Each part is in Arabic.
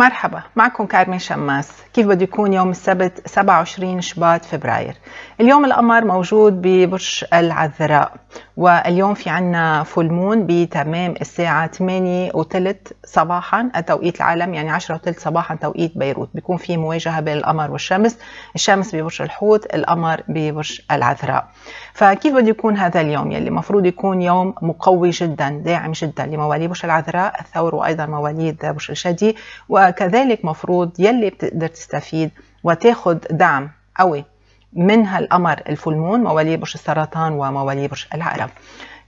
مرحبا معكم كارمن شماس كيف بده يكون يوم السبت 27 شباط فبراير اليوم القمر موجود ببرج العذراء واليوم في عنا فول مون بتمام الساعة 8 وثلث صباحا التوقيت العالم يعني 10 وثلث صباحا توقيت بيروت بيكون في مواجهة بين القمر والشمس الشمس ببرج الحوت القمر ببرج العذراء فكيف بده يكون هذا اليوم يلي مفروض يكون يوم مقوي جدا داعم جدا لمواليد برج العذراء الثور وأيضا مواليد برج الشدي وكذلك مفروض يلي بتقدر تستفيد وتاخد دعم قوي منها القمر الفلمون مواليد برج السرطان ومواليد برج العقرب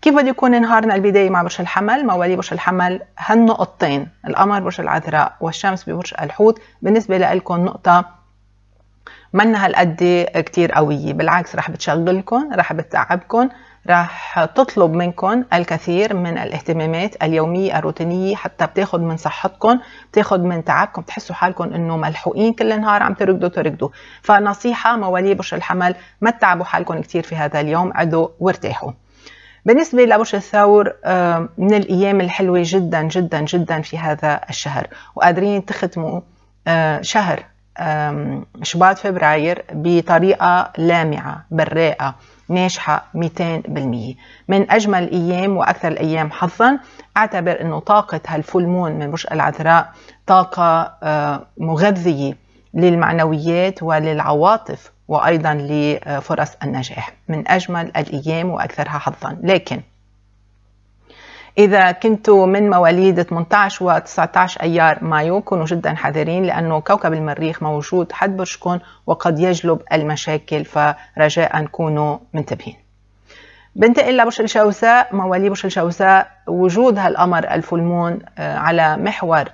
كيف بده يكون نهارنا البداية مع برج الحمل مواليد برج الحمل هالنقطتين القمر برج العذراء والشمس ببرج الحوت بالنسبة لكم نقطة منها هالقد كتير قوية بالعكس رح بتشغلكم رح بتتعبكم راح تطلب منكم الكثير من الاهتمامات اليومية الروتينية حتى بتاخد من صحتكم بتاخد من تعبكم بتحسوا حالكم انه ملحوقين كل نهار عم تركضوا تركضوا فنصيحة موالي برج الحمل ما تتعبوا حالكم كثير في هذا اليوم عدوا وارتاحوا بالنسبة لبرج الثور آه، من الأيام الحلوة جدا جدا جدا في هذا الشهر وقادرين تختموا آه، شهر شباط فبراير بطريقة لامعة براقة ناجحة 200% من أجمل الأيام وأكثر الأيام حظا أعتبر أنه طاقة هالفول مون من برج العذراء طاقة آه، مغذية للمعنويات وللعواطف وأيضا لفرص النجاح من أجمل الأيام وأكثرها حظا لكن إذا كنتوا من مواليد 18 و 19 أيار مايو كونوا جدا حذرين لأنه كوكب المريخ موجود حد برجكم وقد يجلب المشاكل فرجاء كونوا منتبهين بنتقل لبرج الجوزاء مواليد برج الجوزاء وجود هالقمر الفلمون آه، على محور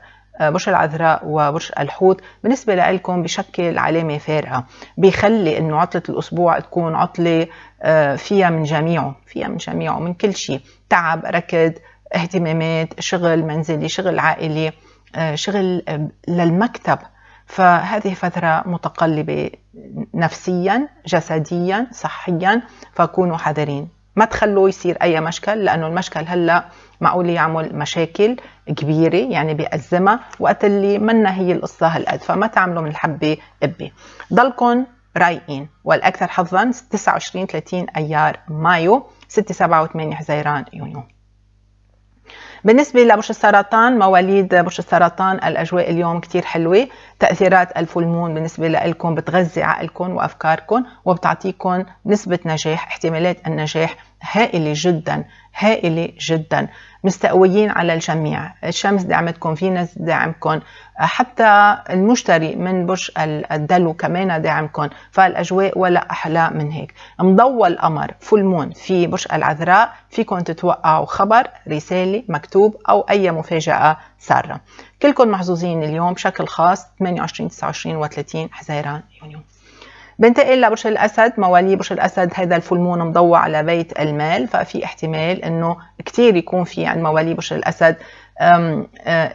آه، برج العذراء وبرج الحوت بالنسبه لكم بشكل علامه فارقه بيخلي انه عطله الاسبوع تكون عطله آه، فيها من جميعه فيها من جميعه من كل شيء تعب ركض اهتمامات شغل منزلي شغل عائلي آه، شغل للمكتب فهذه فترة متقلبة نفسيا جسديا صحيا فكونوا حذرين ما تخلوا يصير اي مشكل لانه المشكل هلا معقول يعمل مشاكل كبيرة يعني بيأزمها وقت اللي منا هي القصة هالقد فما تعملوا من الحبة قبة ضلكن رايقين والأكثر حظا 29 30 أيار مايو 6 7 و8 حزيران يونيو بالنسبة لبرج السرطان مواليد برج السرطان الأجواء اليوم كتير حلوة تأثيرات الفولمون بالنسبة لكم بتغذي عقلكم وأفكاركم وبتعطيكم نسبة نجاح احتمالات النجاح هائلة جدا هائلة جدا مستقويين على الجميع الشمس دعمتكم فينس دعمكم حتى المشتري من برج الدلو كمان دعمكم فالأجواء ولا أحلى من هيك مضوى القمر فول مون في برج العذراء فيكم تتوقعوا خبر رسالة مكتوب أو أي مفاجأة سارة كلكم محظوظين اليوم بشكل خاص 28 29 و30 حزيران يونيو بنتقل لبرج الأسد موالي برج الأسد هذا الفلمون مضوع على بيت المال ففي احتمال أنه كثير يكون في عند موالي برج الأسد آه،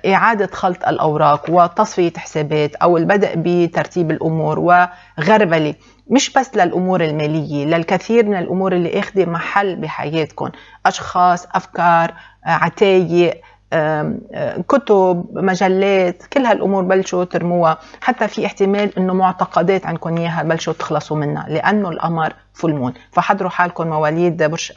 إعادة خلط الأوراق وتصفية حسابات أو البدء بترتيب الأمور وغربلة مش بس للأمور المالية للكثير من الأمور اللي أخذ محل بحياتكم أشخاص أفكار آه، عتايق كتب مجلات كل هالامور بلشوا ترموها حتى في احتمال انه معتقدات عندكم اياها بلشوا تخلصوا منها لانه القمر فلمون مون فحضروا حالكم مواليد برج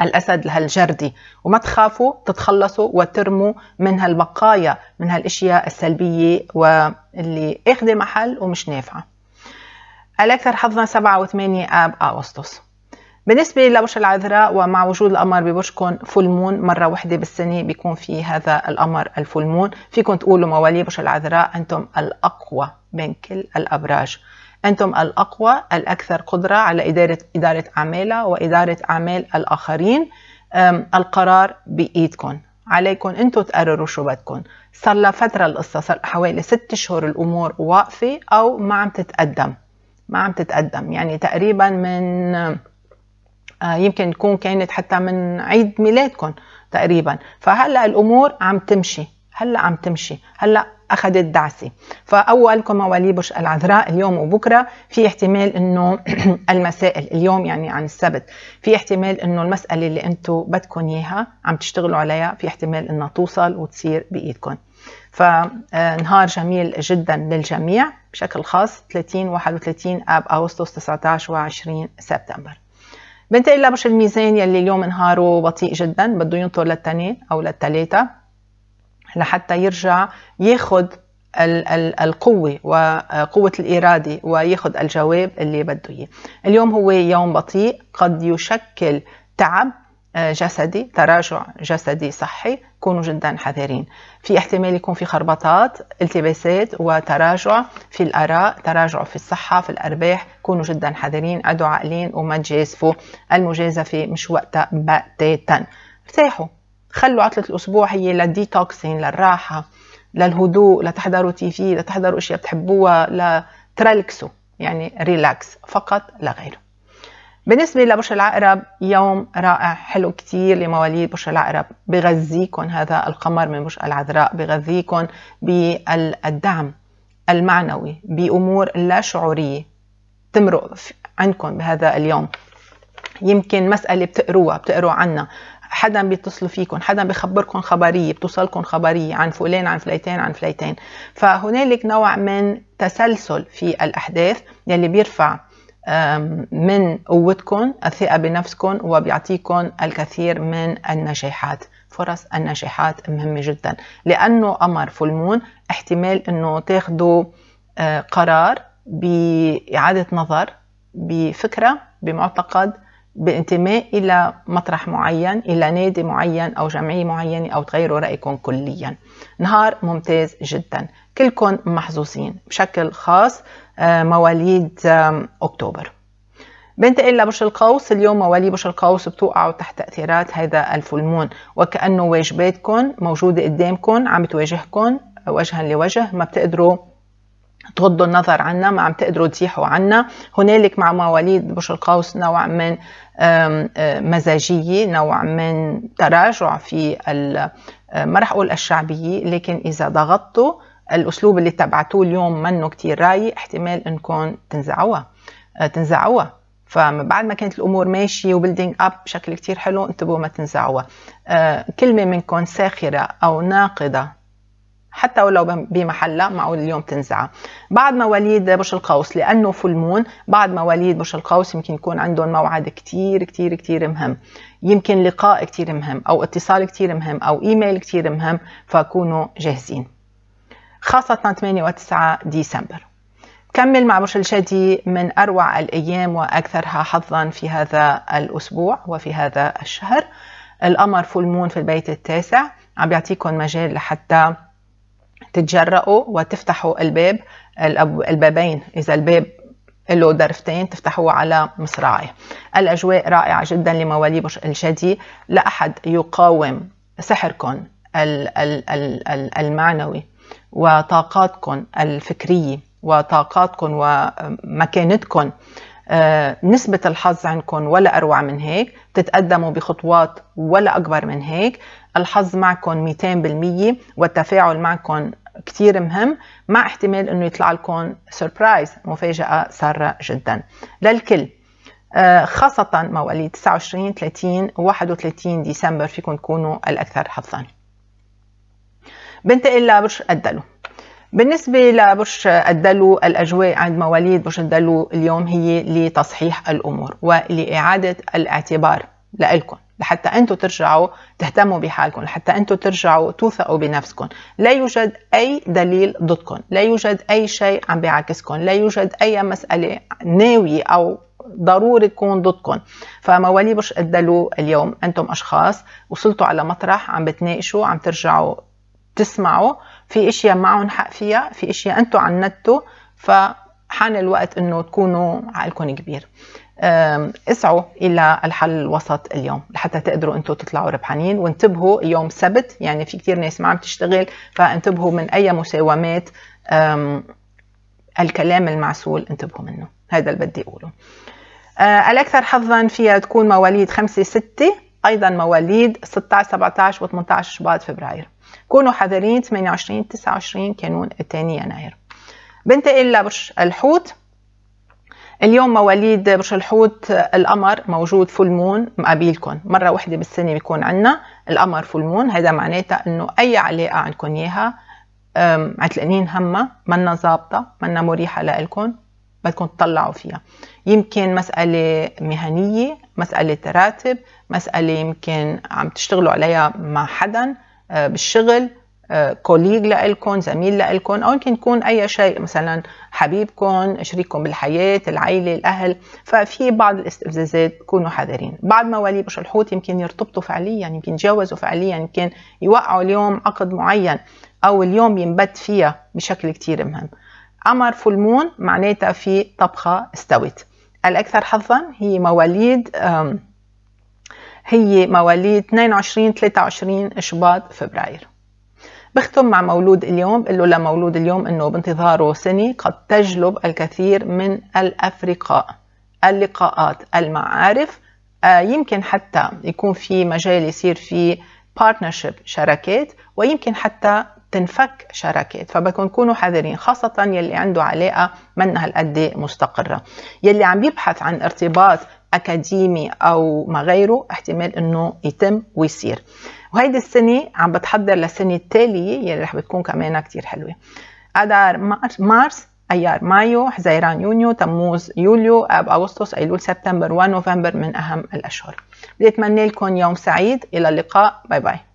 الاسد لهالجردي وما تخافوا تتخلصوا وترموا من هالبقايا من هالاشياء السلبيه واللي اخذه محل ومش نافعه الاكثر حظنا 7 و8 اب اغسطس بالنسبة لبرج العذراء ومع وجود القمر ببرجكم فول مون مرة واحدة بالسنة بيكون في هذا القمر الفول مون فيكم تقولوا موالي برج العذراء أنتم الأقوى بين كل الأبراج أنتم الأقوى الأكثر قدرة على إدارة إدارة أعمالها وإدارة أعمال الآخرين القرار بإيدكم عليكم أنتم تقرروا شو بدكم صار لها فترة القصة صار حوالي ست أشهر الأمور واقفة أو ما عم تتقدم ما عم تتقدم يعني تقريبا من آه، يمكن تكون كانت حتى من عيد ميلادكم تقريبا فهلا الامور عم تمشي هلا عم تمشي هلا اخذت دعسه فاولكم موالي برج العذراء اليوم وبكره في احتمال انه المسائل اليوم يعني عن السبت في احتمال انه المساله اللي انتم بدكم اياها عم تشتغلوا عليها في احتمال انها توصل وتصير بايدكم فنهار آه، جميل جدا للجميع بشكل خاص 30 31 اب اغسطس 19 و 20 سبتمبر بنتقل لبش الميزان يلي اليوم نهاره بطيء جدا بده ينطر للتنين او للتلاتة لحتى يرجع ياخد القوة وقوة الإرادة وياخد الجواب اللي بده إياه اليوم هو يوم بطيء قد يشكل تعب جسدي تراجع جسدي صحي كونوا جدا حذرين في احتمال يكون في خربطات التباسات وتراجع في الآراء تراجع في الصحة في الأرباح كونوا جدا حذرين ادعوا عاقلين وما تجازفوا المجازفة مش وقتها بتاتا ارتاحوا خلوا عطلة الأسبوع هي للديتوكسين للراحة للهدوء لتحضروا تي في لتحضروا أشياء بتحبوها لترلكسوا يعني ريلاكس فقط لا غير بالنسبة لبرج العقرب يوم رائع حلو كتير لمواليد برج العقرب بغذيكم هذا القمر من برج العذراء بغذيكم بالدعم المعنوي بأمور لا شعورية تمرق عندكم بهذا اليوم يمكن مسألة بتقروها بتقروا عنها حدا بيتصلوا فيكم حدا بخبركم خبرية بتوصلكم خبرية عن فلان عن فليتين عن فليتين فهنالك نوع من تسلسل في الأحداث يلي بيرفع من قوتكم الثقة بنفسكم وبيعطيكم الكثير من النجاحات فرص النجاحات مهمة جدا لأنه قمر فلمون احتمال أنه تاخدوا آه، قرار بإعادة نظر بفكرة بمعتقد بانتماء إلى مطرح معين إلى نادي معين أو جمعية معينة أو تغيروا رأيكم كليا نهار ممتاز جدا كلكم محظوظين بشكل خاص آه، مواليد أكتوبر بنتقل لبرج القوس اليوم مواليد برج القوس بتوقعوا تحت تأثيرات هذا الفلمون وكأنه واجباتكم موجودة قدامكم عم بتواجهكم وجها لوجه ما بتقدروا تغضوا النظر عنا ما عم تقدروا تزيحوا عنا هنالك مع مواليد برج القوس نوع من مزاجية نوع من تراجع في ما رح أقول الشعبية لكن إذا ضغطتوا الاسلوب اللي تبعتوه اليوم منه كتير راي احتمال انكم تنزعوها آه، تنزعوها بعد ما كانت الامور ماشيه وبيلدينج اب بشكل كتير حلو انتبهوا ما تنزعوها آه، كلمه منكم ساخره او ناقده حتى ولو بمحلة معقول اليوم تنزع بعد مواليد برج القوس لأنه فلمون مون بعد مواليد برج القوس يمكن يكون عندهم موعد كتير كتير كتير مهم يمكن لقاء كتير مهم أو اتصال كتير مهم أو إيميل كتير مهم فكونوا جاهزين خاصة 8 و9 ديسمبر كمل مع برج الجدي من أروع الأيام وأكثرها حظا في هذا الأسبوع وفي هذا الشهر القمر فول مون في البيت التاسع عم بيعطيكم مجال لحتى تتجرأوا وتفتحوا الباب البابين إذا الباب له درفتين تفتحوه على مصراعيه الأجواء رائعة جدا لمواليد برج الجدي لا أحد يقاوم سحركم المعنوي وطاقاتكم الفكرية وطاقاتكم ومكانتكم آه، نسبة الحظ عندكم ولا أروع من هيك تتقدموا بخطوات ولا أكبر من هيك الحظ معكم 200% والتفاعل معكم كتير مهم مع احتمال انه يطلع لكم سربرايز مفاجأة سارة جدا للكل آه، خاصة مواليد 29 30 31 ديسمبر فيكم تكونوا الأكثر حظاً بنتقل لبرج الدلو بالنسبة لبرج الدلو الأجواء عند مواليد برج الدلو اليوم هي لتصحيح الأمور ولإعادة الاعتبار لإلكم لحتى أنتم ترجعوا تهتموا بحالكم لحتى أنتم ترجعوا توثقوا بنفسكم لا يوجد أي دليل ضدكم لا يوجد أي شيء عم بيعاكسكم لا يوجد أي مسألة ناوية أو ضروري تكون ضدكم فمواليد برج الدلو اليوم أنتم أشخاص وصلتوا على مطرح عم بتناقشوا عم ترجعوا تسمعوا في اشياء معهم حق فيها في اشياء انتم عنتوا فحان الوقت انه تكونوا عقلكم كبير اسعوا الى الحل الوسط اليوم لحتى تقدروا انتم تطلعوا ربحانين وانتبهوا يوم سبت يعني في كثير ناس ما عم تشتغل فانتبهوا من اي مساومات الكلام المعسول انتبهوا منه هذا اللي بدي اقوله آه، الاكثر حظا فيها تكون مواليد 5 6 ايضا مواليد 16 17 و 18 شباط فبراير كونوا حذرين 28 29 كانون الثاني يناير بنتقل لبرج الحوت اليوم مواليد برج الحوت القمر موجود فول مون مقابلكم مره واحده بالسنه بيكون عندنا القمر فول مون هذا معناتها انه اي علاقه عندكم اياها عتلقانين همها منا ظابطه منا مريحه لإلكم بدكم تطلعوا فيها يمكن مسألة مهنية مسألة راتب مسألة يمكن عم تشتغلوا عليها مع حدا آه، بالشغل كوليج آه، لإلكم زميل لإلكم أو يمكن يكون أي شيء مثلا حبيبكم شريككم بالحياة العيلة الأهل ففي بعض الاستفزازات كونوا حذرين بعد مواليد برج الحوت يمكن يرتبطوا فعليا يمكن يتجاوزوا فعليا يمكن يوقعوا اليوم عقد معين أو اليوم ينبت فيها بشكل كتير مهم قمر فول مون معناتها في طبخة استوت الأكثر حظا هي مواليد هي مواليد 22 23 شباط فبراير بختم مع مولود اليوم بقول له لمولود اليوم انه بانتظاره سنه قد تجلب الكثير من الافرقاء اللقاءات المعارف آه، يمكن حتى يكون في مجال يصير في بارتنرشيب شراكات ويمكن حتى تنفك شراكات فبدكم تكونوا حذرين خاصة يلي عنده علاقة منها هالقد مستقرة يلي عم يبحث عن ارتباط اكاديمي او ما غيره احتمال انه يتم ويصير وهيدي السنه عم بتحضر للسنه التاليه يلي رح بتكون كمان كتير حلوه اذار مارس ايار مايو حزيران يونيو تموز يوليو اب اغسطس ايلول سبتمبر ونوفمبر من اهم الاشهر بدي اتمنى لكم يوم سعيد الى اللقاء باي باي